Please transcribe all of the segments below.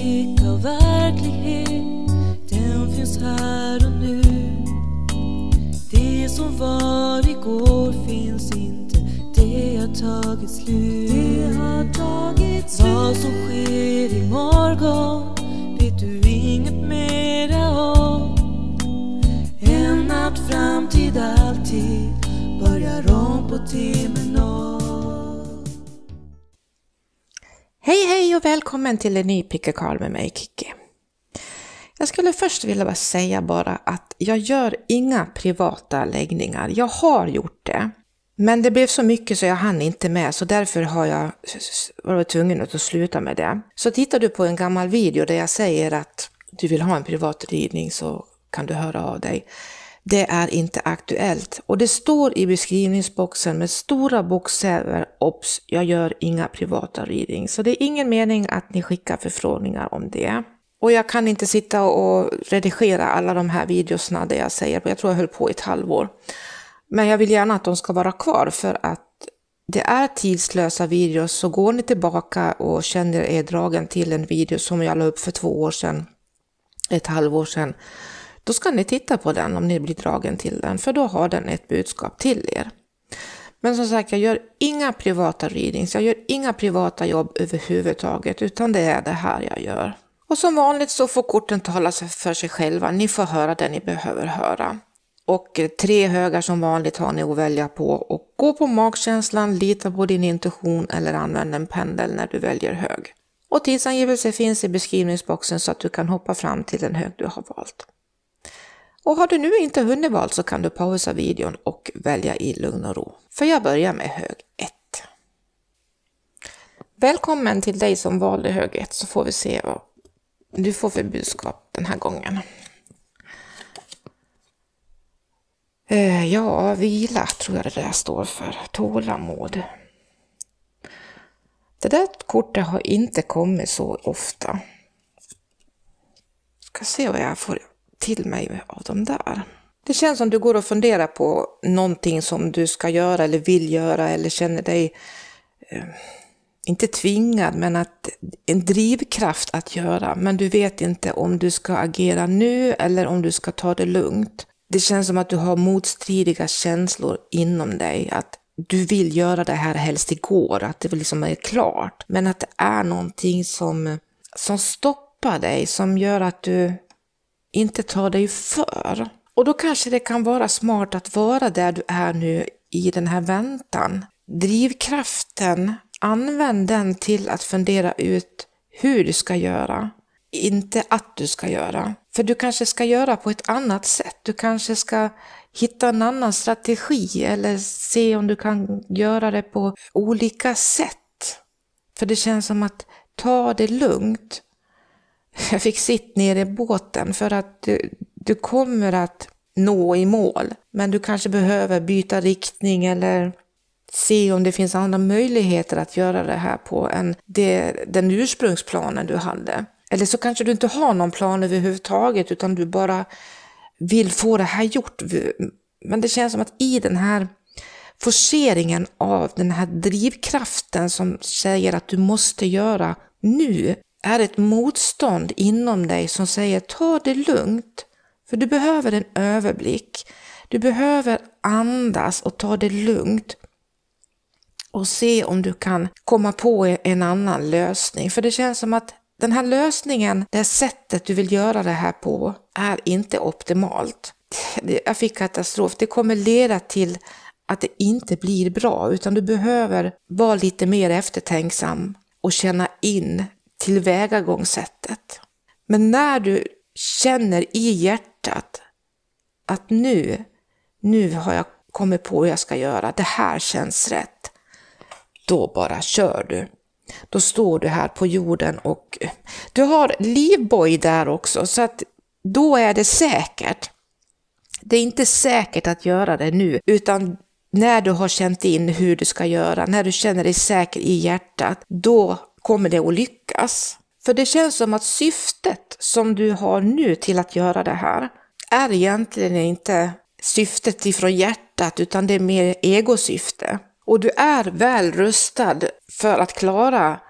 blick av verklighet Den finns här och nu Det som var igår finns inte Det har tagit slut Det har tagit slut Vad som sker imorgon vet du inget mera om En natt framtid alltid börjar om på timmen noll Hej hej och välkommen till en ny Pickerkarl med mig Kikki. Jag skulle först vilja bara säga bara att jag gör inga privata läggningar. Jag har gjort det. Men det blev så mycket så jag hann inte med så därför har jag varit tvungen att sluta med det. Så tittar du på en gammal video där jag säger att du vill ha en privat ridning så kan du höra av dig det är inte aktuellt. Och det står i beskrivningsboxen med stora bokstäver, OBS, jag gör inga privata reading. Så det är ingen mening att ni skickar förfrågningar om det. Och jag kan inte sitta och redigera alla de här videorna där jag säger, jag tror jag höll på i ett halvår. Men jag vill gärna att de ska vara kvar för att det är tidslösa videos, så går ni tillbaka och känner er dragen till en video som jag la upp för två år sedan, ett halvår sedan, då ska ni titta på den om ni blir dragen till den, för då har den ett budskap till er. Men som sagt, jag gör inga privata readings, jag gör inga privata jobb överhuvudtaget, utan det är det här jag gör. Och som vanligt så får korten tala för sig själva, ni får höra det ni behöver höra. Och tre högar som vanligt har ni att välja på och gå på magkänslan, lita på din intuition eller använd en pendel när du väljer hög. Och tidsangivelse finns i beskrivningsboxen så att du kan hoppa fram till den hög du har valt. Och har du nu inte hunnit valt så kan du pausa videon och välja i lugn och ro. För jag börjar med hög 1. Välkommen till dig som valde hög 1 så får vi se vad du får för budskap den här gången. Eh, ja, vila tror jag det där står för. Tålamod. Det där kortet har inte kommit så ofta. Ska se vad jag får till mig av de där. Det känns som du går och funderar på någonting som du ska göra eller vill göra eller känner dig, eh, inte tvingad, men att en drivkraft att göra. Men du vet inte om du ska agera nu eller om du ska ta det lugnt. Det känns som att du har motstridiga känslor inom dig. Att du vill göra det här helst igår, att det liksom är klart. Men att det är någonting som, som stoppar dig, som gör att du inte ta dig för. Och då kanske det kan vara smart att vara där du är nu i den här väntan. Drivkraften, använd den till att fundera ut hur du ska göra, inte att du ska göra. För du kanske ska göra på ett annat sätt. Du kanske ska hitta en annan strategi eller se om du kan göra det på olika sätt. För det känns som att ta det lugnt jag fick sitt ner i båten för att du, du kommer att nå i mål. Men du kanske behöver byta riktning eller se om det finns andra möjligheter att göra det här på än det, den ursprungsplanen du hade. Eller så kanske du inte har någon plan överhuvudtaget utan du bara vill få det här gjort. Men det känns som att i den här forceringen av den här drivkraften som säger att du måste göra nu är ett motstånd inom dig som säger ta det lugnt, för du behöver en överblick. Du behöver andas och ta det lugnt och se om du kan komma på en annan lösning. För det känns som att den här lösningen, det sättet du vill göra det här på, är inte optimalt. Jag fick katastrof. Det kommer leda till att det inte blir bra, utan du behöver vara lite mer eftertänksam och känna in tillvägagångssättet. Men när du känner i hjärtat att nu, nu har jag kommit på hur jag ska göra, det här känns rätt. Då bara kör du. Då står du här på jorden och du har livboj där också så att då är det säkert. Det är inte säkert att göra det nu utan när du har känt in hur du ska göra, när du känner dig säker i hjärtat, då kommer det att lyckas. För det känns som att syftet som du har nu till att göra det här är egentligen inte syftet ifrån hjärtat utan det är mer egosyfte. Och du är väl rustad för att klara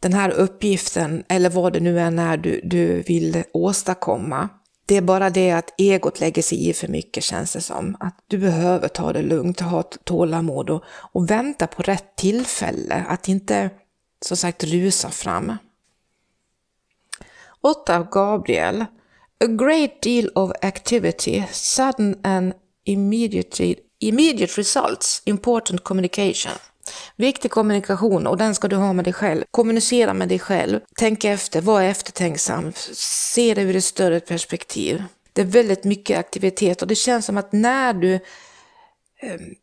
den här uppgiften eller vad det nu än är du, du vill åstadkomma. Det är bara det att egot lägger sig i för mycket känns det som. Att du behöver ta det lugnt, ha tålamod och, och vänta på rätt tillfälle. Att inte som sagt rusa fram. 8 av Gabriel. A great deal of activity, sudden and immediate, immediate results, important communication. Viktig kommunikation och den ska du ha med dig själv. Kommunicera med dig själv. Tänk efter, var eftertänksam. Se det ur ett större perspektiv. Det är väldigt mycket aktivitet och det känns som att när du ehm,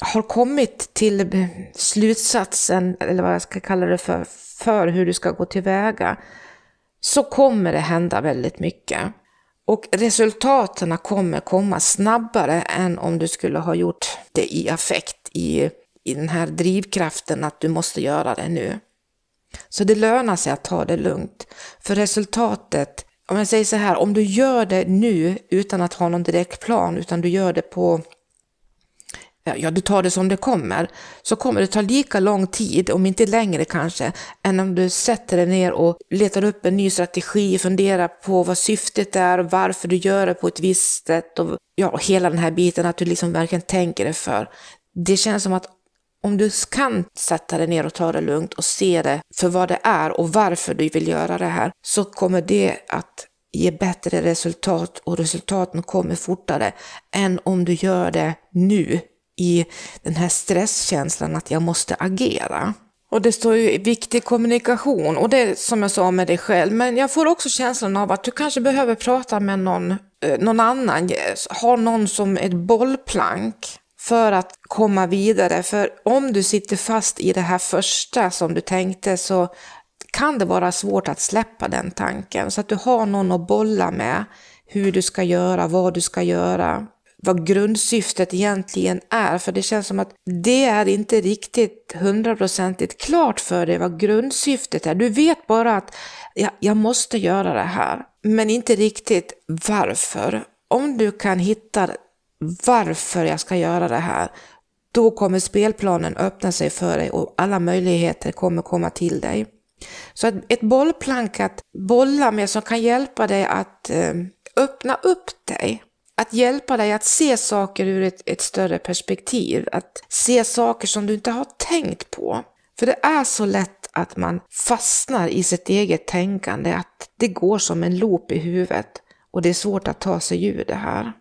har kommit till slutsatsen, eller vad jag ska kalla det för, för hur du ska gå tillväga, så kommer det hända väldigt mycket. Och resultaten kommer komma snabbare än om du skulle ha gjort det i affekt, i, i den här drivkraften att du måste göra det nu. Så det lönar sig att ta det lugnt. För resultatet, om jag säger så här, om du gör det nu utan att ha någon direkt plan, utan du gör det på ja, du tar det som det kommer, så kommer det ta lika lång tid, om inte längre kanske, än om du sätter dig ner och letar upp en ny strategi, funderar på vad syftet är, varför du gör det på ett visst sätt och ja, hela den här biten, att du liksom verkligen tänker dig för. Det känns som att om du kan sätta dig ner och ta det lugnt och se det för vad det är och varför du vill göra det här, så kommer det att ge bättre resultat och resultaten kommer fortare än om du gör det nu i den här stresskänslan att jag måste agera. Och det står ju viktig kommunikation och det är som jag sa med dig själv. Men jag får också känslan av att du kanske behöver prata med någon, eh, någon annan, eh, ha någon som ett bollplank för att komma vidare. För om du sitter fast i det här första som du tänkte så kan det vara svårt att släppa den tanken. Så att du har någon att bolla med hur du ska göra, vad du ska göra vad grundsyftet egentligen är. För det känns som att det är inte riktigt hundraprocentigt klart för dig vad grundsyftet är. Du vet bara att ja, jag måste göra det här, men inte riktigt varför. Om du kan hitta varför jag ska göra det här, då kommer spelplanen öppna sig för dig och alla möjligheter kommer komma till dig. Så ett, ett bollplank att bolla med som kan hjälpa dig att eh, öppna upp dig att hjälpa dig att se saker ur ett, ett, större perspektiv, att se saker som du inte har tänkt på. För det är så lätt att man fastnar i sitt eget tänkande, att det går som en loop i huvudet och det är svårt att ta sig ur det här.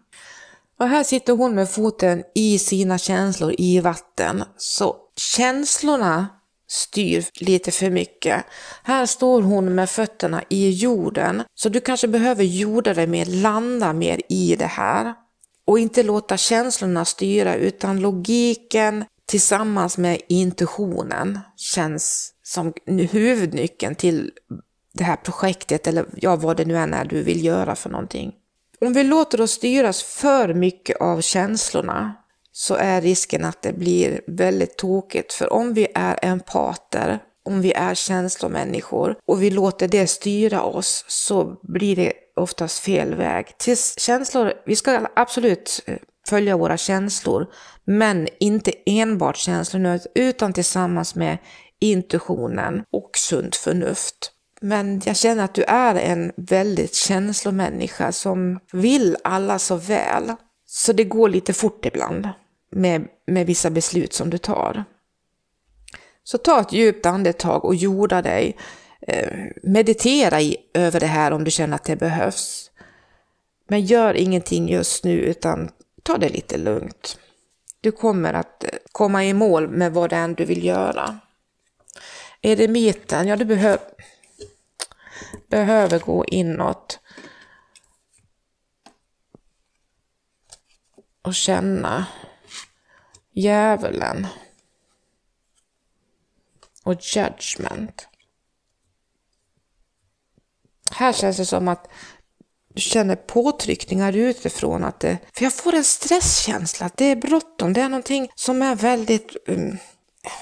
Och här sitter hon med foten i sina känslor i vatten, så känslorna styr lite för mycket. Här står hon med fötterna i jorden, så du kanske behöver jorda dig mer, landa mer i det här. Och inte låta känslorna styra, utan logiken tillsammans med intuitionen känns som huvudnyckeln till det här projektet eller ja, vad det nu än är du vill göra för någonting. Om vi låter oss styras för mycket av känslorna så är risken att det blir väldigt tokigt. För om vi är empater, om vi är känslomänniskor och vi låter det styra oss så blir det oftast fel väg. Tills känslor, vi ska absolut eh, följa våra känslor, men inte enbart känslorna utan tillsammans med intuitionen och sunt förnuft. Men jag känner att du är en väldigt känslomänniska som vill alla så väl. Så det går lite fort ibland med, med vissa beslut som du tar. Så ta ett djupt andetag och jorda dig. Eh, meditera i, över det här om du känner att det behövs. Men gör ingenting just nu utan ta det lite lugnt. Du kommer att eh, komma i mål med vad det än du vill göra. Eremiten, ja du behöv, behöver gå inåt och känna djävulen och judgment. Här känns det som att du känner påtryckningar utifrån. Att det, för jag får en stresskänsla, det är bråttom, det är någonting som är väldigt... Um,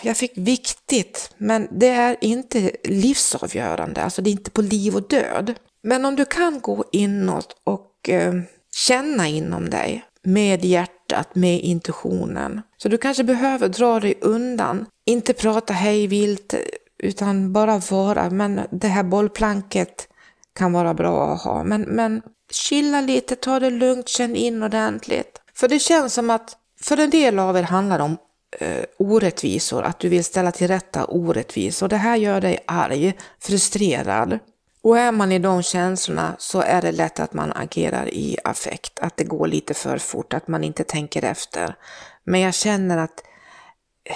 jag fick viktigt, men det är inte livsavgörande, alltså det är inte på liv och död. Men om du kan gå inåt och um, känna inom dig med hjärtat hjärtat med intuitionen. Så du kanske behöver dra dig undan, inte prata hej vilt, utan bara vara. Men det här bollplanket kan vara bra att ha. Men, men chilla lite, ta det lugnt, känn in ordentligt. För det känns som att för en del av er handlar det om eh, orättvisor, att du vill ställa till rätta orättvisor. Det här gör dig arg, frustrerad. Och är man i de känslorna så är det lätt att man agerar i affekt, att det går lite för fort, att man inte tänker efter. Men jag känner att,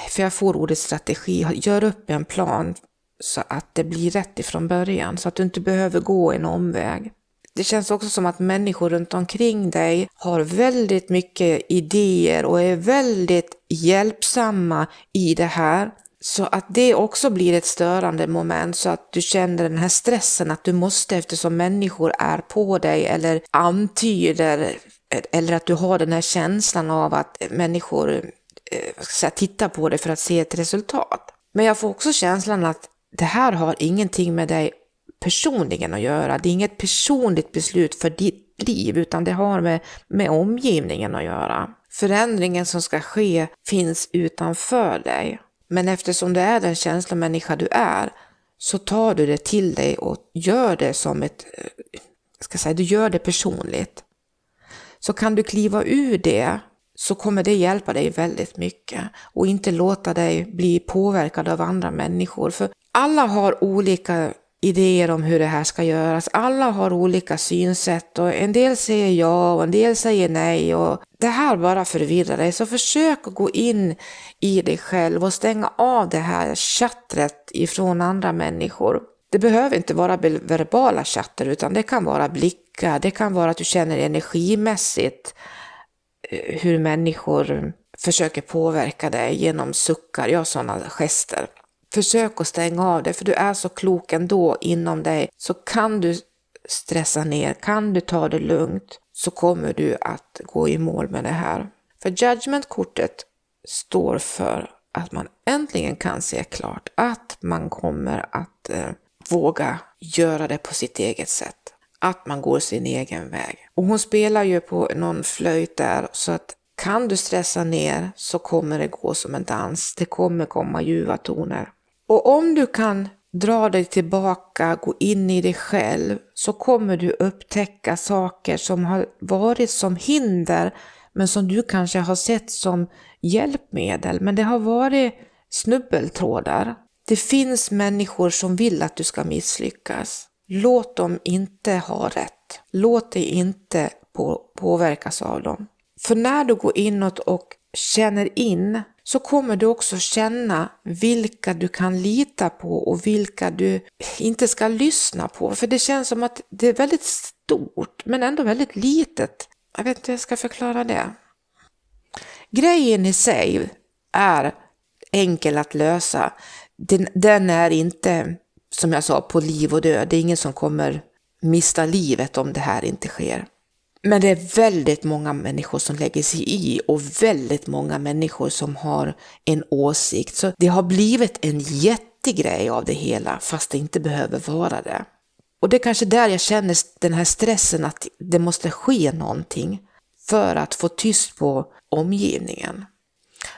för jag får ordet strategi, gör upp en plan så att det blir rätt ifrån början, så att du inte behöver gå en omväg. Det känns också som att människor runt omkring dig har väldigt mycket idéer och är väldigt hjälpsamma i det här. Så att det också blir ett störande moment så att du känner den här stressen att du måste eftersom människor är på dig eller antyder eller att du har den här känslan av att människor eh, säga, tittar på dig för att se ett resultat. Men jag får också känslan att det här har ingenting med dig personligen att göra. Det är inget personligt beslut för ditt liv utan det har med, med omgivningen att göra. Förändringen som ska ske finns utanför dig. Men eftersom du är den känslomänniska du är så tar du det till dig och gör det som ett, eh, ska säga, du gör det personligt. Så kan du kliva ur det så kommer det hjälpa dig väldigt mycket och inte låta dig bli påverkad av andra människor. För alla har olika idéer om hur det här ska göras. Alla har olika synsätt och en del säger ja och en del säger nej. Och det här bara förvirrar dig, så försök att gå in i dig själv och stänga av det här chattret ifrån andra människor. Det behöver inte vara verbala chatter utan det kan vara blickar, det kan vara att du känner energimässigt eh, hur människor försöker påverka dig genom suckar, ja sådana gester försök att stänga av det, för du är så klok ändå inom dig. Så kan du stressa ner, kan du ta det lugnt, så kommer du att gå i mål med det här. För judgment står för att man äntligen kan se klart, att man kommer att eh, våga göra det på sitt eget sätt. Att man går sin egen väg. Och hon spelar ju på någon flöjt där, så att kan du stressa ner så kommer det gå som en dans. Det kommer komma ljuva toner. Och om du kan dra dig tillbaka, gå in i dig själv, så kommer du upptäcka saker som har varit som hinder, men som du kanske har sett som hjälpmedel, men det har varit snubbeltrådar. Det finns människor som vill att du ska misslyckas. Låt dem inte ha rätt. Låt dig inte påverkas av dem. För när du går inåt och känner in så kommer du också känna vilka du kan lita på och vilka du inte ska lyssna på. För det känns som att det är väldigt stort men ändå väldigt litet. Jag vet inte hur jag ska förklara det. Grejen i sig är enkel att lösa. Den, den är inte, som jag sa, på liv och död. Det är ingen som kommer mista livet om det här inte sker. Men det är väldigt många människor som lägger sig i och väldigt många människor som har en åsikt. Så det har blivit en jättegrej av det hela, fast det inte behöver vara det. Och det är kanske där jag känner den här stressen att det måste ske någonting för att få tyst på omgivningen.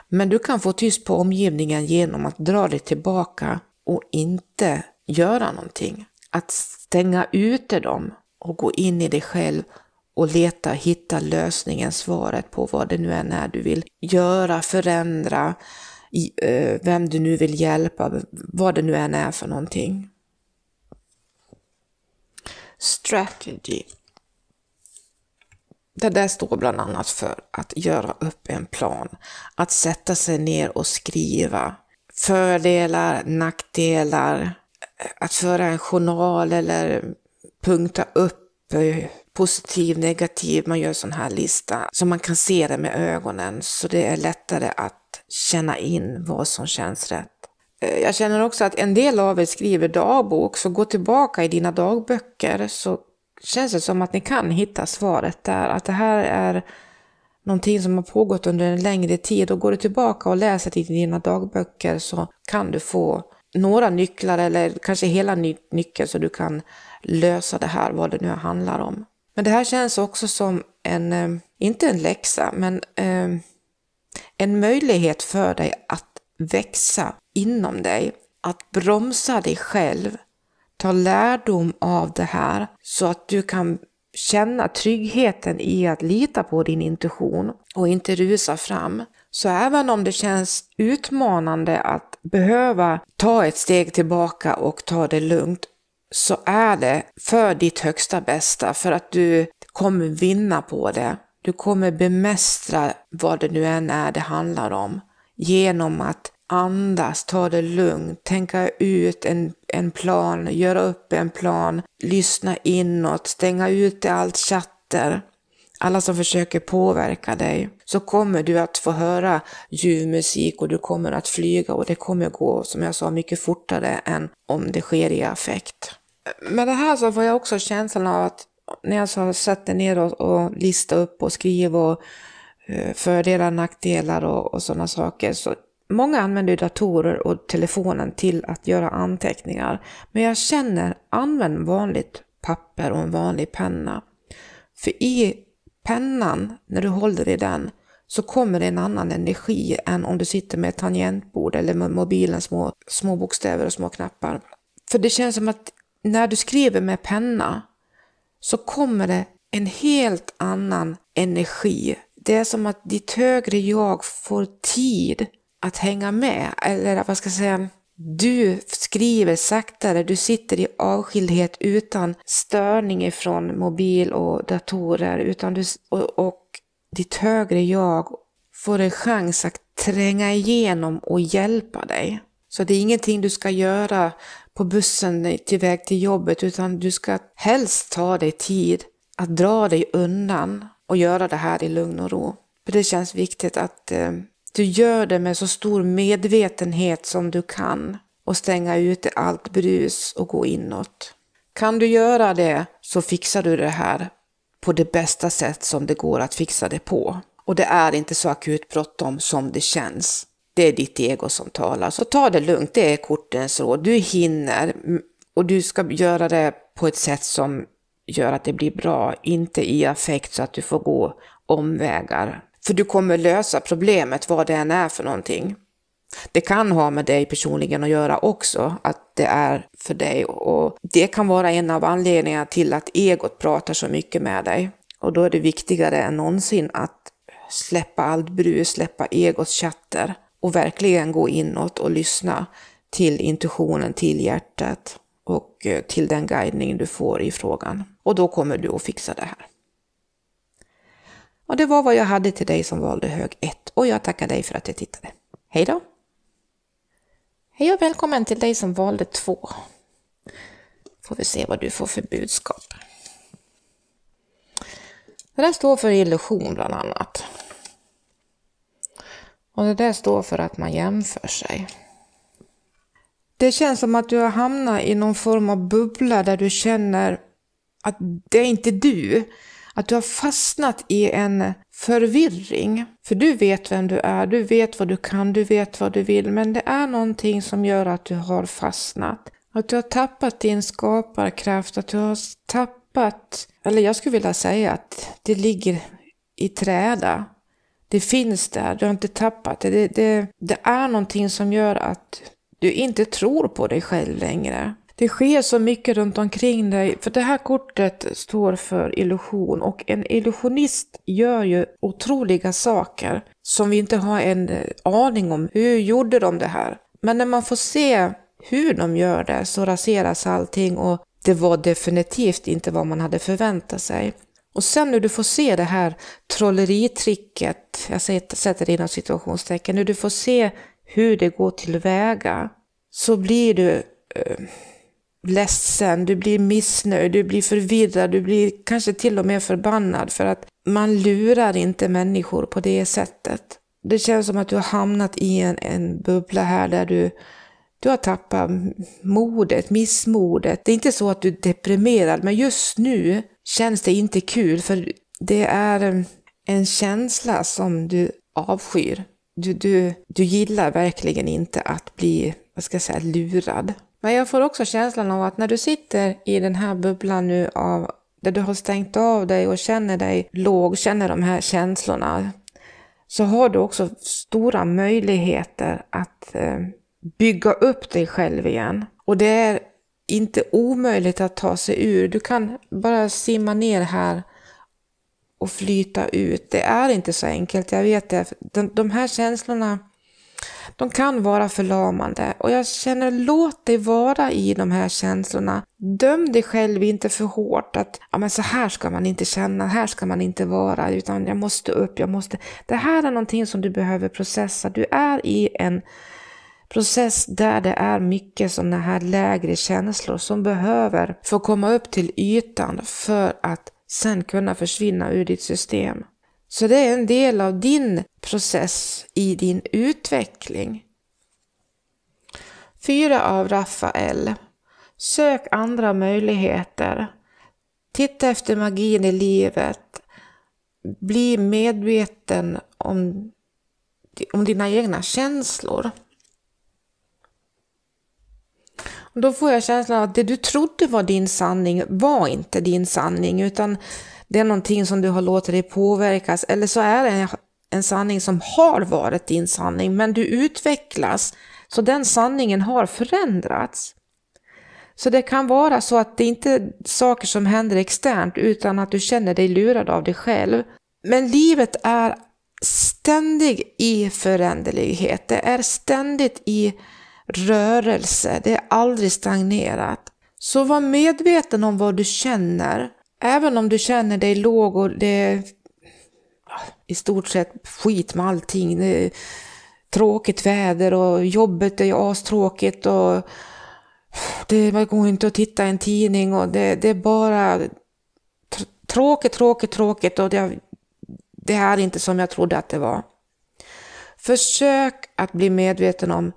Men du kan få tyst på omgivningen genom att dra dig tillbaka och inte göra någonting. Att stänga ute dem och gå in i dig själv och leta, hitta lösningen, svaret på vad det nu än är du vill göra, förändra, eh, vem du nu vill hjälpa, vad det nu än är för någonting. Strategy. Det där står bland annat för att göra upp en plan, att sätta sig ner och skriva fördelar, nackdelar, att föra en journal eller punkta upp eh, positiv, negativ, man gör en sån här lista. Så man kan se det med ögonen, så det är lättare att känna in vad som känns rätt. Eh, jag känner också att en del av er skriver dagbok, så gå tillbaka i dina dagböcker så känns det som att ni kan hitta svaret där. Att det här är någonting som har pågått under en längre tid och går du tillbaka och läser i dina dagböcker så kan du få några nycklar eller kanske hela ny nyckeln så du kan lösa det här, vad det nu handlar om. Men det här känns också som en, eh, inte en läxa, men eh, en möjlighet för dig att växa inom dig. Att bromsa dig själv, ta lärdom av det här så att du kan känna tryggheten i att lita på din intuition och inte rusa fram. Så även om det känns utmanande att behöva ta ett steg tillbaka och ta det lugnt så är det för ditt högsta bästa, för att du kommer vinna på det. Du kommer bemästra vad det nu än är det handlar om genom att andas, ta det lugnt, tänka ut en, en plan, göra upp en plan, lyssna inåt, stänga ut allt chatter, alla som försöker påverka dig, så kommer du att få höra ljuv musik och du kommer att flyga och det kommer gå, som jag sa, mycket fortare än om det sker i affekt. Med det här så får jag också känslan av att när jag sätter ner och, och listar upp och skriver och eh, fördelar, nackdelar och, och sådana saker, så Många använder datorer och telefonen till att göra anteckningar, men jag känner använd vanligt papper och en vanlig penna. För i pennan, när du håller i den, så kommer det en annan energi än om du sitter med ett tangentbord eller med mobilen, små, små bokstäver och små knappar. För det känns som att när du skriver med penna så kommer det en helt annan energi. Det är som att ditt högre jag får tid att hänga med, eller vad ska jag säga, du skriver saktare, du sitter i avskildhet utan störning ifrån mobil och datorer utan du, och, och ditt högre jag får en chans att tränga igenom och hjälpa dig. Så det är ingenting du ska göra på bussen till till jobbet utan du ska helst ta dig tid att dra dig undan och göra det här i lugn och ro. För det känns viktigt att eh, du gör det med så stor medvetenhet som du kan och stänga ute allt brus och gå inåt. Kan du göra det så fixar du det här på det bästa sätt som det går att fixa det på. Och det är inte så akut bråttom som det känns. Det är ditt ego som talar, så ta det lugnt. Det är kortens råd. Du hinner och du ska göra det på ett sätt som gör att det blir bra, inte i affekt så att du får gå omvägar för du kommer lösa problemet vad det än är för någonting. Det kan ha med dig personligen att göra också, att det är för dig. Och det kan vara en av anledningarna till att egot pratar så mycket med dig. Och då är det viktigare än någonsin att släppa allt brus, släppa egots chatter och verkligen gå inåt och lyssna till intuitionen, till hjärtat och eh, till den guidning du får i frågan. Och då kommer du att fixa det här. Och det var vad jag hade till dig som valde hög 1 och jag tackar dig för att du tittade. Hej då! Hej och välkommen till dig som valde 2. Får vi se vad du får för budskap. Det där står för illusion bland annat. Och det där står för att man jämför sig. Det känns som att du har hamnat i någon form av bubbla där du känner att det är inte du. Att du har fastnat i en förvirring. För du vet vem du är, du vet vad du kan, du vet vad du vill, men det är någonting som gör att du har fastnat. Att du har tappat din skaparkraft, att du har tappat, eller jag skulle vilja säga att det ligger i träda. Det finns där, du har inte tappat det. Det, det, det är någonting som gör att du inte tror på dig själv längre det sker så mycket runt omkring dig. För det här kortet står för illusion och en illusionist gör ju otroliga saker som vi inte har en aning om. Hur gjorde de det här? Men när man får se hur de gör det så raseras allting och det var definitivt inte vad man hade förväntat sig. Och sen när du får se det här trolleritricket, jag sätter det inom situationstecken, när du får se hur det går tillväga så blir du eh, ledsen, du blir missnöjd, du blir förvirrad, du blir kanske till och med förbannad för att man lurar inte människor på det sättet. Det känns som att du har hamnat i en, en bubbla här där du, du har tappat modet, missmodet. Det är inte så att du är deprimerad, men just nu känns det inte kul för det är en känsla som du avskyr. Du, du, du gillar verkligen inte att bli, vad ska jag säga, lurad. Men jag får också känslan av att när du sitter i den här bubblan nu av där du har stängt av dig och känner dig låg, känner de här känslorna, så har du också stora möjligheter att eh, bygga upp dig själv igen. Och det är inte omöjligt att ta sig ur. Du kan bara simma ner här och flyta ut. Det är inte så enkelt, jag vet det. De, de här känslorna de kan vara förlamande och jag känner låt dig vara i de här känslorna. Döm dig själv inte för hårt att ja, men så här ska man inte känna, här ska man inte vara, utan jag måste upp, jag måste. Det här är någonting som du behöver processa. Du är i en process där det är mycket sådana här lägre känslor som behöver få komma upp till ytan för att sen kunna försvinna ur ditt system. Så det är en del av din process i din utveckling. Fyra av Rafael. Sök andra möjligheter. Titta efter magin i livet. Bli medveten om, om dina egna känslor. Då får jag känslan att det du trodde var din sanning var inte din sanning utan det är någonting som du har låtit dig påverkas eller så är det en, en sanning som har varit din sanning men du utvecklas så den sanningen har förändrats. Så det kan vara så att det inte är saker som händer externt utan att du känner dig lurad av dig själv. Men livet är ständigt i föränderlighet, det är ständigt i rörelse, det är aldrig stagnerat. Så var medveten om vad du känner även om du känner dig låg och det är i stort sett skit med allting. tråkigt väder och jobbet är astråkigt och det man går inte att titta i en tidning och det, det är bara tråkigt, tråkigt, tråkigt och det, det är inte som jag trodde att det var. Försök att bli medveten om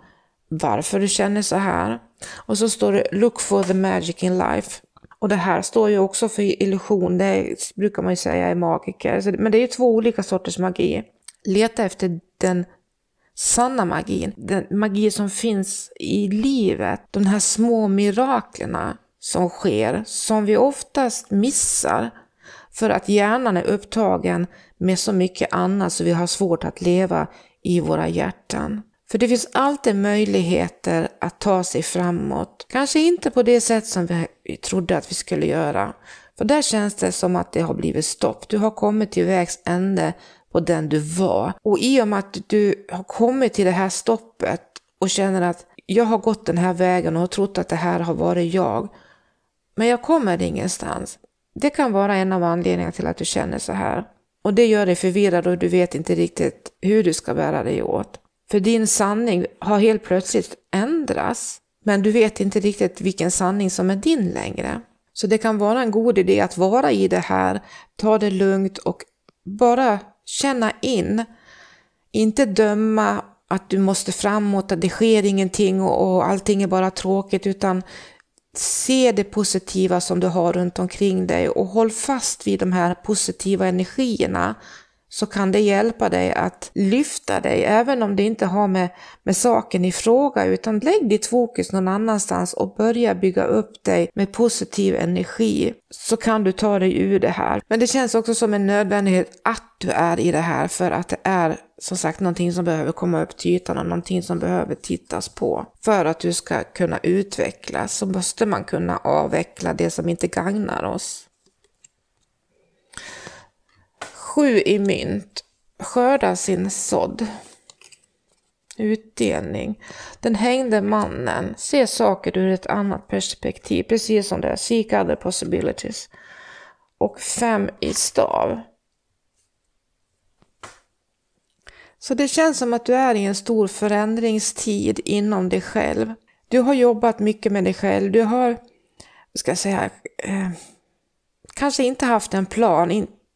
varför du känner så här. Och så står det “Look for the magic in life”. Och det här står ju också för illusion, det brukar man ju säga är magiker. Men det är ju två olika sorters magi. Leta efter den sanna magin, den magi som finns i livet, de här små miraklerna som sker, som vi oftast missar för att hjärnan är upptagen med så mycket annat så vi har svårt att leva i våra hjärtan. För det finns alltid möjligheter att ta sig framåt. Kanske inte på det sätt som vi trodde att vi skulle göra. För där känns det som att det har blivit stopp. Du har kommit till vägs ände på den du var. Och i och med att du har kommit till det här stoppet och känner att jag har gått den här vägen och har trott att det här har varit jag. Men jag kommer ingenstans. Det kan vara en av anledningarna till att du känner så här. Och det gör dig förvirrad och du vet inte riktigt hur du ska bära dig åt. För din sanning har helt plötsligt ändrats, men du vet inte riktigt vilken sanning som är din längre. Så det kan vara en god idé att vara i det här, ta det lugnt och bara känna in. Inte döma att du måste framåt, att det sker ingenting och, allting är bara tråkigt, utan se det positiva som du har runt omkring dig och håll fast vid de här positiva energierna så kan det hjälpa dig att lyfta dig, även om det inte har med, med saken i fråga, utan lägg ditt fokus någon annanstans och börja bygga upp dig med positiv energi, så kan du ta dig ur det här. Men det känns också som en nödvändighet att du är i det här, för att det är som sagt någonting som behöver komma upp till ytan och någonting som behöver tittas på. För att du ska kunna utvecklas så måste man kunna avveckla det som inte gagnar oss. Sju i mynt, skördar sin sådd. Utdelning. Den hängde mannen ser saker ur ett annat perspektiv, precis som det är. Seek other possibilities. Och fem i stav. Så det känns som att du är i en stor förändringstid inom dig själv. Du har jobbat mycket med dig själv. Du har, ska jag säga, eh, kanske inte haft en plan,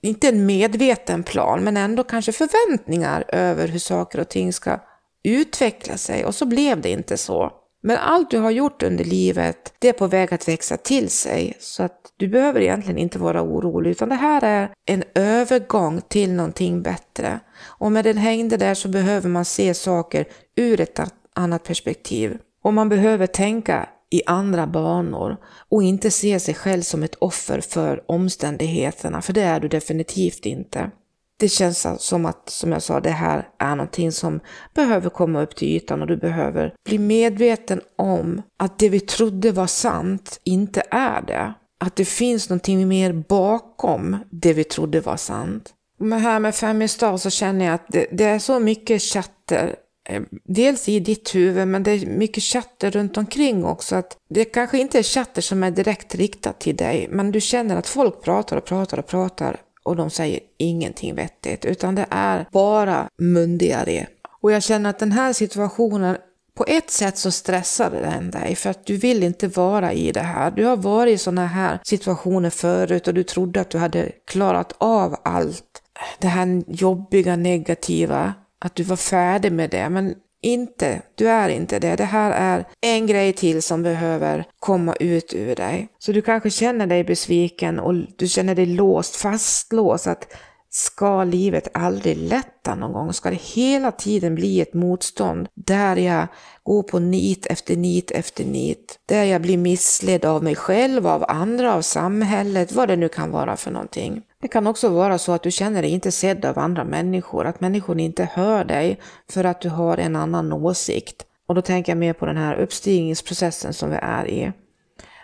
inte en medveten plan, men ändå kanske förväntningar över hur saker och ting ska utveckla sig och så blev det inte så. Men allt du har gjort under livet, det är på väg att växa till sig. Så att du behöver egentligen inte vara orolig, utan det här är en övergång till någonting bättre. Och med den hängde där så behöver man se saker ur ett annat perspektiv. Och man behöver tänka i andra banor och inte se sig själv som ett offer för omständigheterna, för det är du definitivt inte. Det känns som att, som jag sa, det här är någonting som behöver komma upp till ytan och du behöver bli medveten om att det vi trodde var sant inte är det. Att det finns någonting mer bakom det vi trodde var sant. Men här med Fem i stav så känner jag att det, det är så mycket chatter Eh, dels i ditt huvud, men det är mycket chatter runt omkring också. Att det kanske inte är chatter som är direkt riktat till dig, men du känner att folk pratar och pratar och pratar och de säger ingenting vettigt, utan det är bara mundigare. Och jag känner att den här situationen, på ett sätt så stressar den dig, för att du vill inte vara i det här. Du har varit i sådana här situationer förut och du trodde att du hade klarat av allt det här jobbiga, negativa att du var färdig med det, men inte, du är inte det. Det här är en grej till som behöver komma ut ur dig. Så du kanske känner dig besviken och du känner dig låst, fastlåst. Att ska livet aldrig lätta någon gång? Ska det hela tiden bli ett motstånd där jag går på nit efter nit efter nit? Där jag blir missledd av mig själv, av andra, av samhället, vad det nu kan vara för någonting. Det kan också vara så att du känner dig inte sedd av andra människor, att människor inte hör dig för att du har en annan åsikt. Och då tänker jag mer på den här uppstigningsprocessen som vi är i.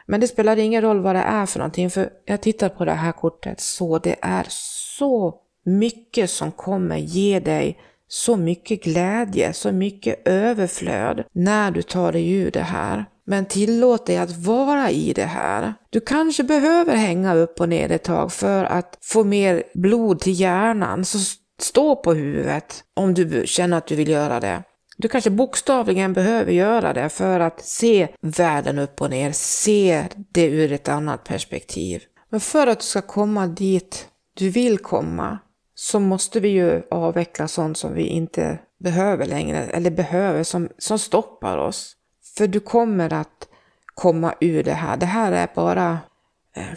Men det spelar ingen roll vad det är för någonting, för jag tittar på det här kortet så det är så mycket som kommer ge dig så mycket glädje, så mycket överflöd när du tar dig ur det här. Men tillåt dig att vara i det här. Du kanske behöver hänga upp och ner ett tag för att få mer blod till hjärnan. Så stå på huvudet om du känner att du vill göra det. Du kanske bokstavligen behöver göra det för att se världen upp och ner, se det ur ett annat perspektiv. Men för att du ska komma dit du vill komma så måste vi ju avveckla sånt som vi inte behöver längre, eller behöver, som, som stoppar oss. För du kommer att komma ur det här. Det här är bara... Eh,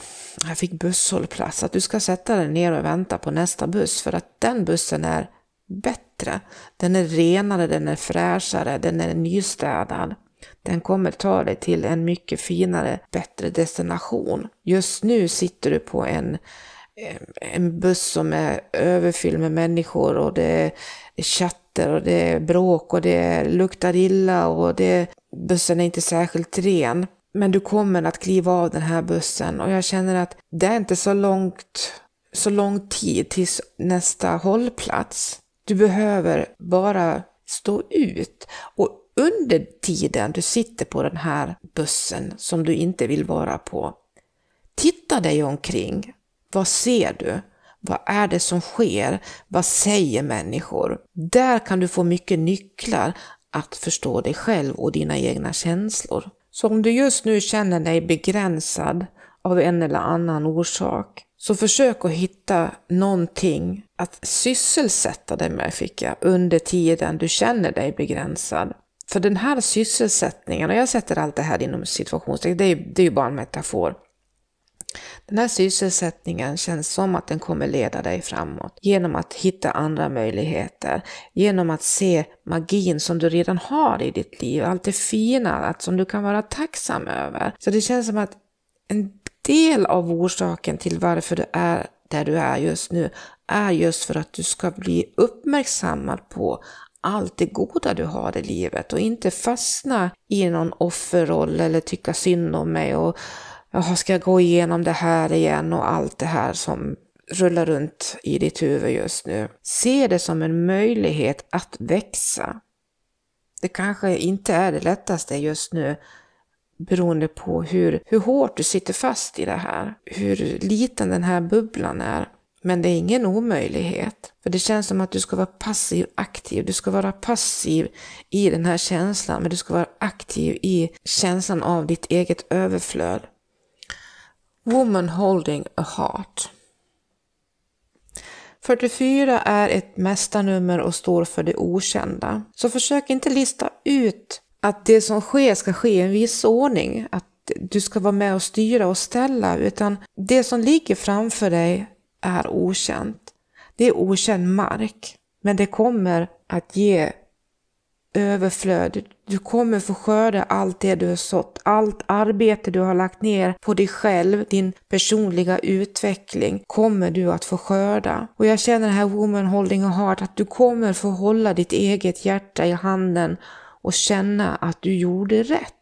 jag fick busshållplats. Att du ska sätta dig ner och vänta på nästa buss för att den bussen är bättre. Den är renare, den är fräschare, den är nystädad. Den kommer ta dig till en mycket finare, bättre destination. Just nu sitter du på en, eh, en buss som är överfylld med människor och det är chatter och det är bråk och det luktar illa och det bussen är inte särskilt ren. Men du kommer att kliva av den här bussen och jag känner att det är inte så långt, så lång tid tills nästa hållplats. Du behöver bara stå ut. Och under tiden du sitter på den här bussen som du inte vill vara på, titta dig omkring. Vad ser du? Vad är det som sker? Vad säger människor? Där kan du få mycket nycklar att förstå dig själv och dina egna känslor. Så om du just nu känner dig begränsad av en eller annan orsak, så försök att hitta någonting att sysselsätta dig med, fick jag, under tiden du känner dig begränsad. För den här sysselsättningen, och jag sätter allt det här inom situationstecken, det, är, det är ju bara en metafor. Den här sysselsättningen känns som att den kommer leda dig framåt genom att hitta andra möjligheter, genom att se magin som du redan har i ditt liv, allt det fina allt som du kan vara tacksam över. Så det känns som att en del av orsaken till varför du är där du är just nu är just för att du ska bli uppmärksammad på allt det goda du har i livet och inte fastna i någon offerroll eller tycka synd om mig och jaha, ska jag gå igenom det här igen och allt det här som rullar runt i ditt huvud just nu. Se det som en möjlighet att växa. Det kanske inte är det lättaste just nu beroende på hur, hur hårt du sitter fast i det här, hur liten den här bubblan är. Men det är ingen omöjlighet. För det känns som att du ska vara passiv aktiv. Du ska vara passiv i den här känslan, men du ska vara aktiv i känslan av ditt eget överflöd. Woman holding a heart. 44 är ett mästarnummer och står för det okända. Så försök inte lista ut att det som sker ska ske i en viss ordning, att du ska vara med och styra och ställa, utan det som ligger framför dig är okänt. Det är okänd mark, men det kommer att ge överflöd. Du kommer få skörda allt det du har sått, allt arbete du har lagt ner på dig själv, din personliga utveckling kommer du att få skörda. Och jag känner här Woman Holding a Heart att du kommer få hålla ditt eget hjärta i handen och känna att du gjorde rätt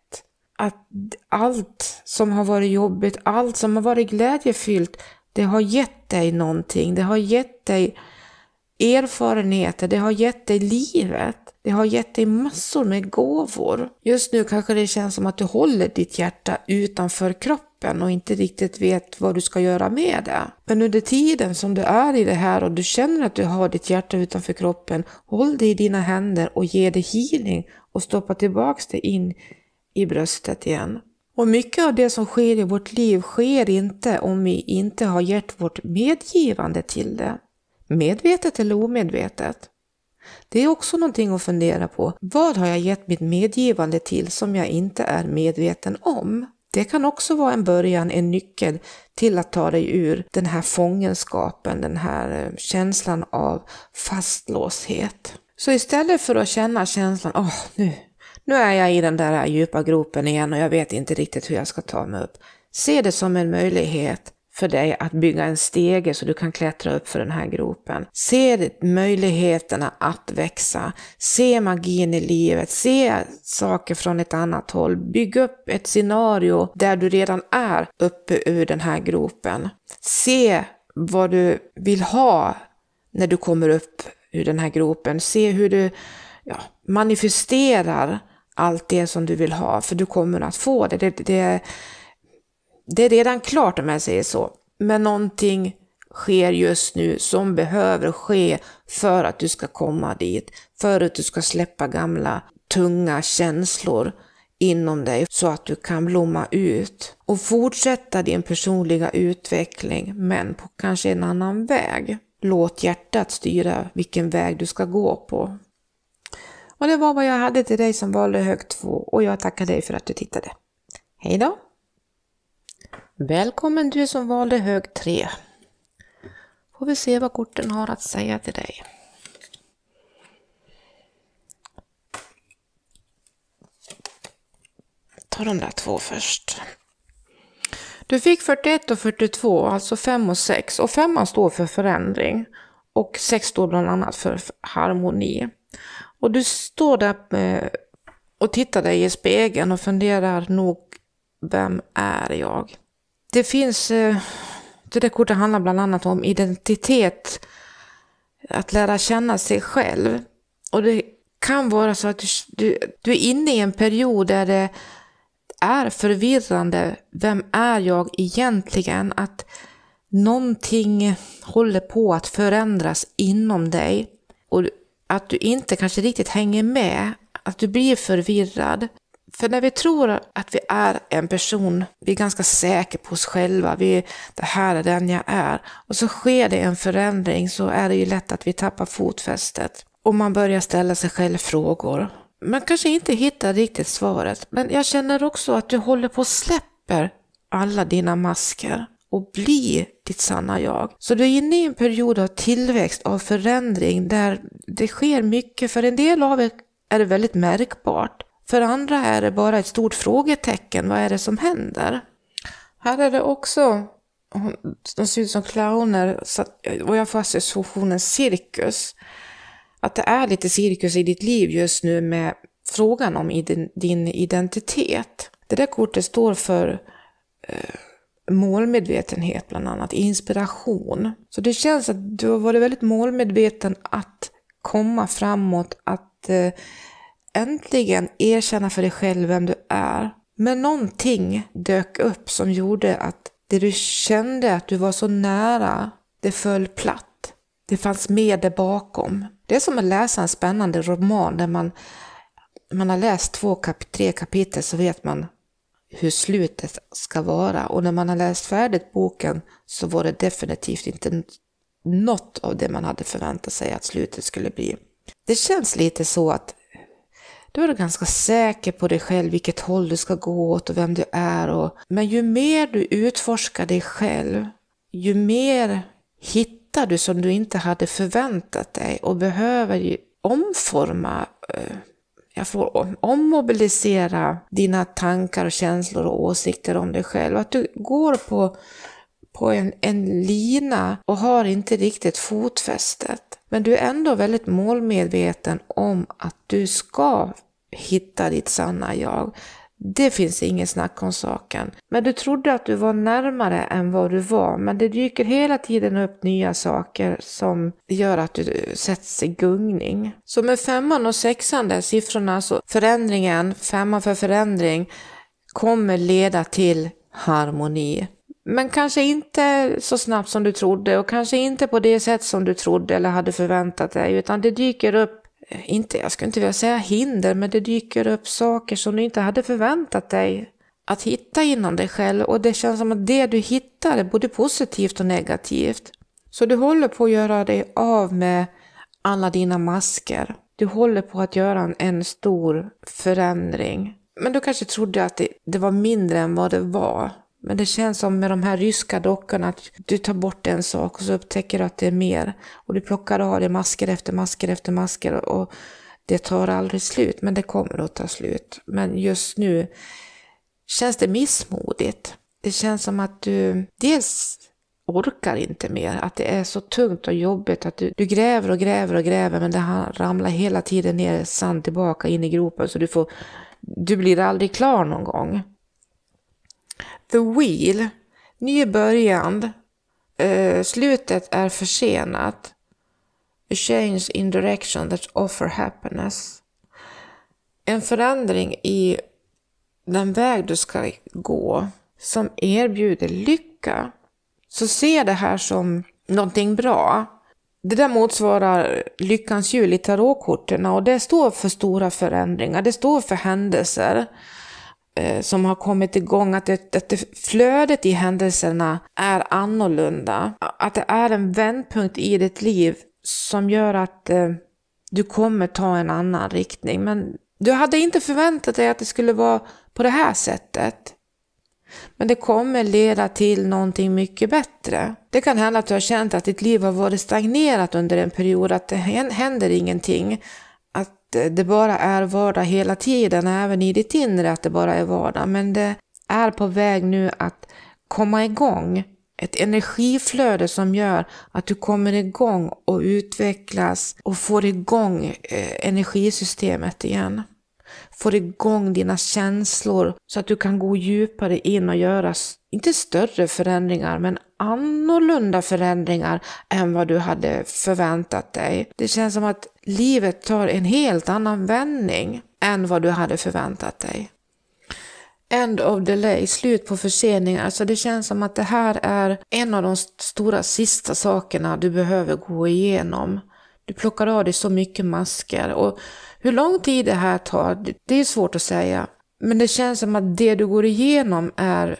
att allt som har varit jobbigt, allt som har varit glädjefyllt, det har gett dig någonting. Det har gett dig erfarenheter, det har gett dig livet. Det har gett dig massor med gåvor. Just nu kanske det känns som att du håller ditt hjärta utanför kroppen och inte riktigt vet vad du ska göra med det. Men under tiden som du är i det här och du känner att du har ditt hjärta utanför kroppen, håll det i dina händer och ge det healing och stoppa tillbaks det in i bröstet igen. Och mycket av det som sker i vårt liv sker inte om vi inte har gett vårt medgivande till det. Medvetet eller omedvetet. Det är också någonting att fundera på. Vad har jag gett mitt medgivande till som jag inte är medveten om? Det kan också vara en början, en nyckel till att ta dig ur den här fångenskapen, den här eh, känslan av fastlåshet. Så istället för att känna känslan, åh, oh, nu, nu är jag i den där djupa gropen igen och jag vet inte riktigt hur jag ska ta mig upp. Se det som en möjlighet för dig att bygga en stege så du kan klättra upp för den här gropen. Se möjligheterna att växa, se magin i livet, se saker från ett annat håll. Bygg upp ett scenario där du redan är uppe ur den här gropen. Se vad du vill ha när du kommer upp ur den här gropen. Se hur du ja, manifesterar allt det som du vill ha, för du kommer att få det. det, det det är redan klart om jag säger så, men någonting sker just nu som behöver ske för att du ska komma dit, för att du ska släppa gamla tunga känslor inom dig så att du kan blomma ut och fortsätta din personliga utveckling men på kanske en annan väg. Låt hjärtat styra vilken väg du ska gå på. Och det var vad jag hade till dig som valde hög 2 och jag tackar dig för att du tittade. Hej då! Välkommen du som valde hög 3. Får vi se vad korten har att säga till dig. Ta de där två först. Du fick 41 och 42, alltså 5 och 6. Och 5 står för förändring. Och 6 står bland annat för harmoni. Och du står där och tittar dig i spegeln och funderar nog, vem är jag? Det finns, eh, det där kortet handlar bland annat om identitet, att lära känna sig själv. Och det kan vara så att du, du, du är inne i en period där det är förvirrande. Vem är jag egentligen? Att någonting håller på att förändras inom dig och att du inte kanske riktigt hänger med. Att du blir förvirrad. För när vi tror att vi är en person, vi är ganska säkra på oss själva, vi, det här är den jag är, och så sker det en förändring så är det ju lätt att vi tappar fotfästet. Och man börjar ställa sig själv frågor. Man kanske inte hittar riktigt svaret, men jag känner också att du håller på och släpper alla dina masker och bli ditt sanna jag. Så du är inne i en period av tillväxt, av förändring, där det sker mycket. För en del av er är det väldigt märkbart. För andra är det bara ett stort frågetecken. Vad är det som händer? Här är det också, de ser ut som clowner och jag får associationen cirkus. Att det är lite cirkus i ditt liv just nu med frågan om din identitet. Det där kortet står för eh, målmedvetenhet bland annat, inspiration. Så det känns att du har varit väldigt målmedveten att komma framåt, att eh, äntligen erkänna för dig själv vem du är. Men någonting dök upp som gjorde att det du kände att du var så nära, det föll platt. Det fanns med där bakom. Det är som att läsa en spännande roman där man, man har läst två, kap tre kapitel så vet man hur slutet ska vara och när man har läst färdigt boken så var det definitivt inte något av det man hade förväntat sig att slutet skulle bli. Det känns lite så att då är du ganska säker på dig själv, vilket håll du ska gå åt och vem du är. Och, men ju mer du utforskar dig själv, ju mer hittar du som du inte hade förväntat dig och behöver omforma, eh, jag får ommobilisera dina tankar och känslor och åsikter om dig själv. Att du går på, på en, en lina och har inte riktigt fotfästet. Men du är ändå väldigt målmedveten om att du ska hitta ditt sanna jag. Det finns ingen snack om saken. Men du trodde att du var närmare än vad du var, men det dyker hela tiden upp nya saker som gör att du sätts i gungning. Så med femman och sexan, där siffrorna, så förändringen, femman för förändring, kommer leda till harmoni. Men kanske inte så snabbt som du trodde och kanske inte på det sätt som du trodde eller hade förväntat dig, utan det dyker upp, eh, inte, jag skulle inte vilja säga hinder, men det dyker upp saker som du inte hade förväntat dig att hitta inom dig själv och det känns som att det du hittar är både positivt och negativt. Så du håller på att göra dig av med alla dina masker. Du håller på att göra en, en stor förändring. Men du kanske trodde att det, det var mindre än vad det var. Men det känns som med de här ryska dockorna att du tar bort en sak och så upptäcker du att det är mer. Och du plockar av dig masker efter masker efter masker och det tar aldrig slut, men det kommer att ta slut. Men just nu känns det missmodigt. Det känns som att du dels orkar inte mer, att det är så tungt och jobbigt att du, du gräver och gräver och gräver men det ramlar hela tiden ner sand tillbaka in i gropen så du får du blir aldrig klar någon gång. The Wheel, ny början, eh, slutet är försenat. A change in direction that offer happiness. En förändring i den väg du ska gå som erbjuder lycka. Så se det här som någonting bra. Det där motsvarar lyckans hjul i tarotkorten och det står för stora förändringar, det står för händelser Eh, som har kommit igång, att, det, att det flödet i händelserna är annorlunda. Att det är en vändpunkt i ditt liv som gör att eh, du kommer ta en annan riktning. Men du hade inte förväntat dig att det skulle vara på det här sättet. Men det kommer leda till någonting mycket bättre. Det kan hända att du har känt att ditt liv har varit stagnerat under en period, att det händer ingenting det, bara är vardag hela tiden, även i ditt inre att det bara är vardag. Men det är på väg nu att komma igång. Ett energiflöde som gör att du kommer igång och utvecklas och får igång eh, energisystemet igen får igång dina känslor så att du kan gå djupare in och göra, inte större förändringar, men annorlunda förändringar än vad du hade förväntat dig. Det känns som att livet tar en helt annan vändning än vad du hade förväntat dig. End of delay, slut på förseningar. Alltså det känns som att det här är en av de stora sista sakerna du behöver gå igenom. Du plockar av dig så mycket masker och hur lång tid det här tar, det är svårt att säga. Men det känns som att det du går igenom är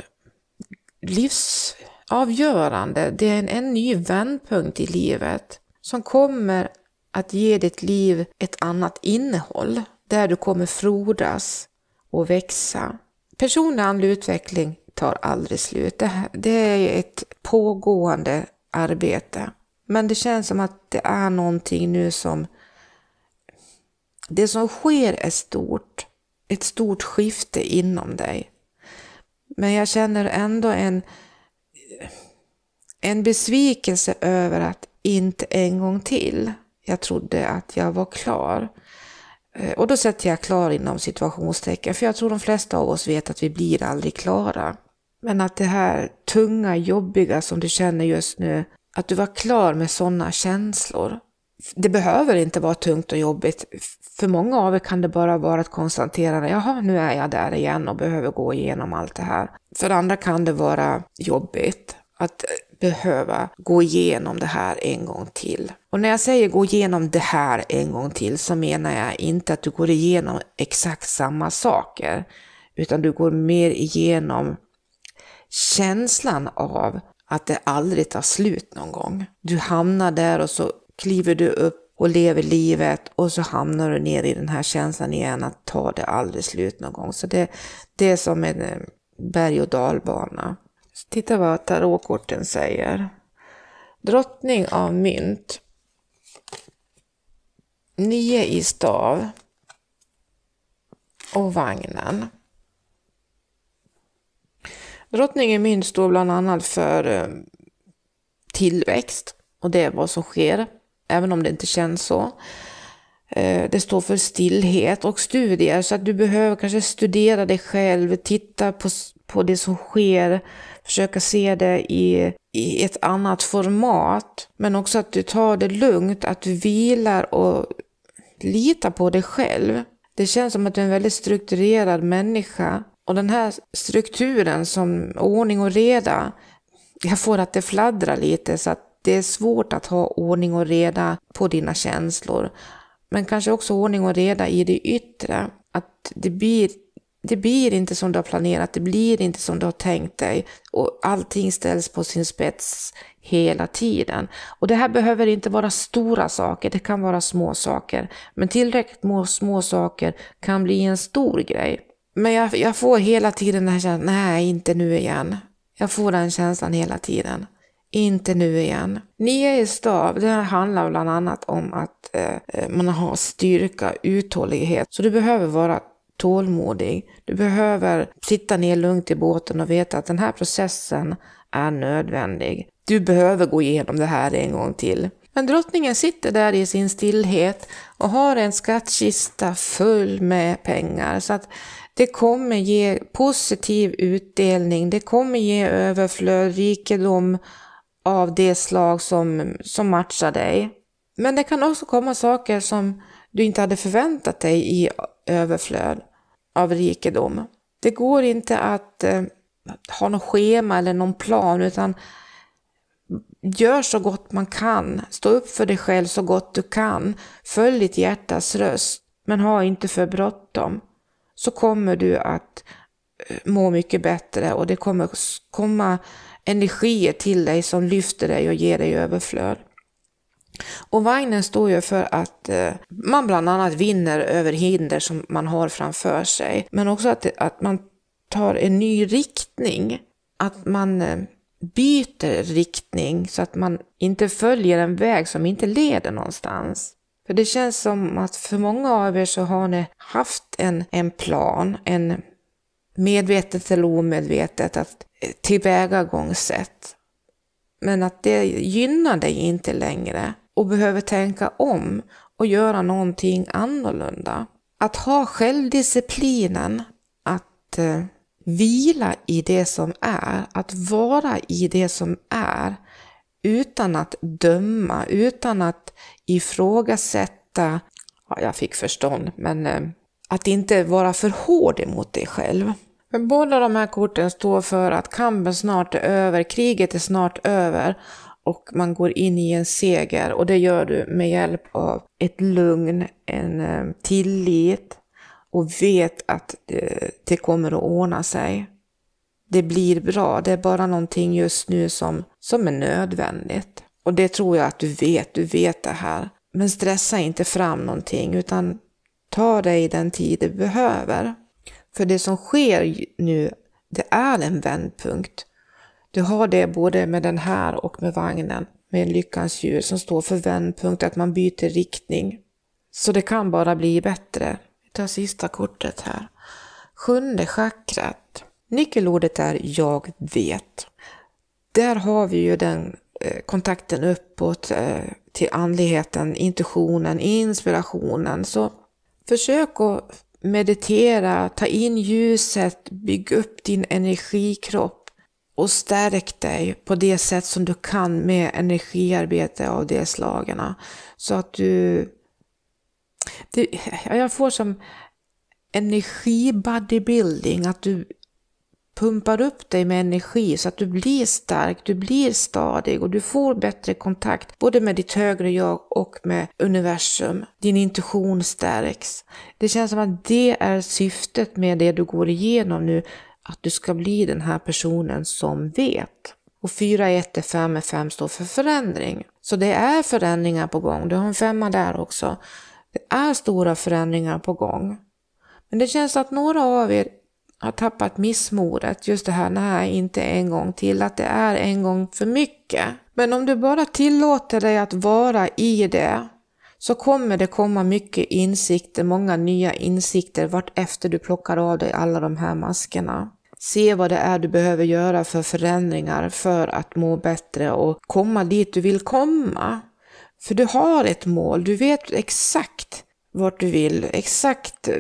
livsavgörande. Det är en, en ny vändpunkt i livet som kommer att ge ditt liv ett annat innehåll, där du kommer frodas och växa. Personlig andlig utveckling tar aldrig slut. Det, det är ett pågående arbete. Men det känns som att det är någonting nu som det som sker är stort, ett stort skifte inom dig. Men jag känner ändå en, en besvikelse över att inte en gång till. Jag trodde att jag var klar. Eh, och då sätter jag klar inom situationstecken, för jag tror de flesta av oss vet att vi blir aldrig klara. Men att det här tunga, jobbiga som du känner just nu, att du var klar med sådana känslor det behöver inte vara tungt och jobbigt. För många av er kan det bara vara ett konstaterande, jaha, nu är jag där igen och behöver gå igenom allt det här. För andra kan det vara jobbigt att eh, behöva gå igenom det här en gång till. Och när jag säger gå igenom det här en gång till så menar jag inte att du går igenom exakt samma saker, utan du går mer igenom känslan av att det aldrig tar slut någon gång. Du hamnar där och så kliver du upp och lever livet och så hamnar du ner i den här känslan igen att ta det aldrig slut någon gång. Så det, det är som en eh, berg och dalbana. Så titta vad tarotkorten säger. Drottning av mynt. Nio i stav. Och vagnen. Drottning i mynt står bland annat för eh, tillväxt och det är vad som sker även om det inte känns så. Eh, det står för stillhet och studier, så att du behöver kanske studera dig själv, titta på, på det som sker, försöka se det i, i ett annat format. Men också att du tar det lugnt, att du vilar och litar på dig själv. Det känns som att du är en väldigt strukturerad människa. Och den här strukturen som ordning och reda, jag får att det fladdrar lite så att det är svårt att ha ordning och reda på dina känslor. Men kanske också ordning och reda i det yttre. Att det blir, det blir inte som du har planerat, det blir inte som du har tänkt dig. Och allting ställs på sin spets hela tiden. Och det här behöver inte vara stora saker, det kan vara små saker. Men tillräckligt små, små saker kan bli en stor grej. Men jag, jag får hela tiden den här känslan, nej inte nu igen. Jag får den känslan hela tiden inte nu igen. Nia i stav, det handlar bland annat om att eh, eh, man har styrka, uthållighet. Så du behöver vara tålmodig. Du behöver sitta ner lugnt i båten och veta att den här processen är nödvändig. Du behöver gå igenom det här en gång till. Men drottningen sitter där i sin stillhet och har en skattkista full med pengar. Så att det kommer ge positiv utdelning, det kommer ge överflöd, rikedom av det slag som, som matchar dig. Men det kan också komma saker som du inte hade förväntat dig i överflöd av rikedom. Det går inte att eh, ha något schema eller någon plan utan gör så gott man kan. Stå upp för dig själv så gott du kan. Följ ditt hjärtas röst, men ha inte för bråttom. Så kommer du att eh, må mycket bättre och det kommer komma energier till dig som lyfter dig och ger dig överflöd. Och vagnen står ju för att eh, man bland annat vinner över hinder som man har framför sig, men också att, att man tar en ny riktning, att man eh, byter riktning så att man inte följer en väg som inte leder någonstans. För det känns som att för många av er så har ni haft en, en plan, en medvetet eller omedvetet, att tillvägagångssätt. Men att det gynnar dig inte längre och behöver tänka om och göra någonting annorlunda. Att ha självdisciplinen att eh, vila i det som är, att vara i det som är utan att döma, utan att ifrågasätta, ja, jag fick förstånd, men eh, att inte vara för hård mot dig själv. Men båda de här korten står för att kampen snart är över, kriget är snart över och man går in i en seger och det gör du med hjälp av ett lugn, en eh, tillit och vet att det kommer att ordna sig. Det blir bra, det är bara någonting just nu som, som är nödvändigt. Och det tror jag att du vet, du vet det här. Men stressa inte fram någonting utan ta dig den tid du behöver. För det som sker nu, det är en vändpunkt. Du har det både med den här och med vagnen, med lyckans djur som står för vändpunkt, att man byter riktning. Så det kan bara bli bättre. Vi tar sista kortet här. Sjunde chakrat. Nyckelordet är jag vet. Där har vi ju den eh, kontakten uppåt eh, till andligheten, intuitionen, inspirationen. Så försök att meditera, ta in ljuset, bygg upp din energikropp och stärk dig på det sätt som du kan med energiarbete av de slagen. Så att du... Det, jag får som energi bodybuilding, att du pumpar upp dig med energi så att du blir stark, du blir stadig och du får bättre kontakt både med ditt högre jag och med universum. Din intuition stärks. Det känns som att det är syftet med det du går igenom nu, att du ska bli den här personen som vet. Och 4 1 5 är 5 står för förändring. Så det är förändringar på gång. Du har en femma där också. Det är stora förändringar på gång. Men det känns att några av er har tappat missmodet. Just det här, nej, inte en gång till, att det är en gång för mycket. Men om du bara tillåter dig att vara i det så kommer det komma mycket insikter, många nya insikter vartefter du plockar av dig alla de här maskerna. Se vad det är du behöver göra för förändringar för att må bättre och komma dit du vill komma. För du har ett mål, du vet exakt vart du vill, exakt eh,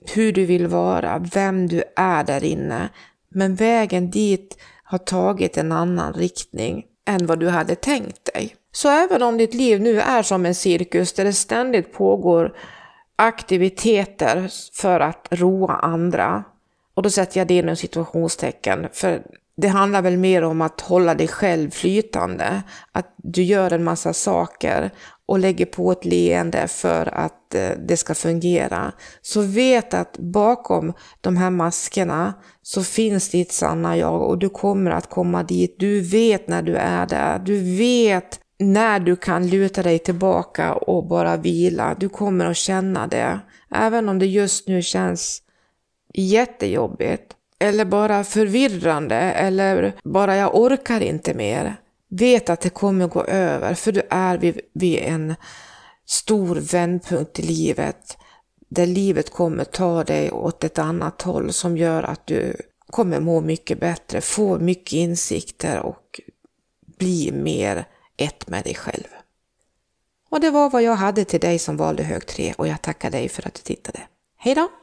hur du vill vara, vem du är där inne. Men vägen dit har tagit en annan riktning än vad du hade tänkt dig. Så även om ditt liv nu är som en cirkus där det ständigt pågår aktiviteter för att roa andra, och då sätter jag det inom situationstecken, för det handlar väl mer om att hålla dig själv flytande. Att du gör en massa saker och lägger på ett leende för att eh, det ska fungera. Så vet att bakom de här maskerna så finns ditt sanna jag och du kommer att komma dit. Du vet när du är där. Du vet när du kan luta dig tillbaka och bara vila. Du kommer att känna det. Även om det just nu känns jättejobbigt eller bara förvirrande eller bara jag orkar inte mer Vet att det kommer gå över, för du är vid, vid en stor vändpunkt i livet där livet kommer ta dig åt ett annat håll som gör att du kommer må mycket bättre, få mycket insikter och bli mer ett med dig själv. Och det var vad jag hade till dig som valde hög 3 och jag tackar dig för att du tittade. Hejdå!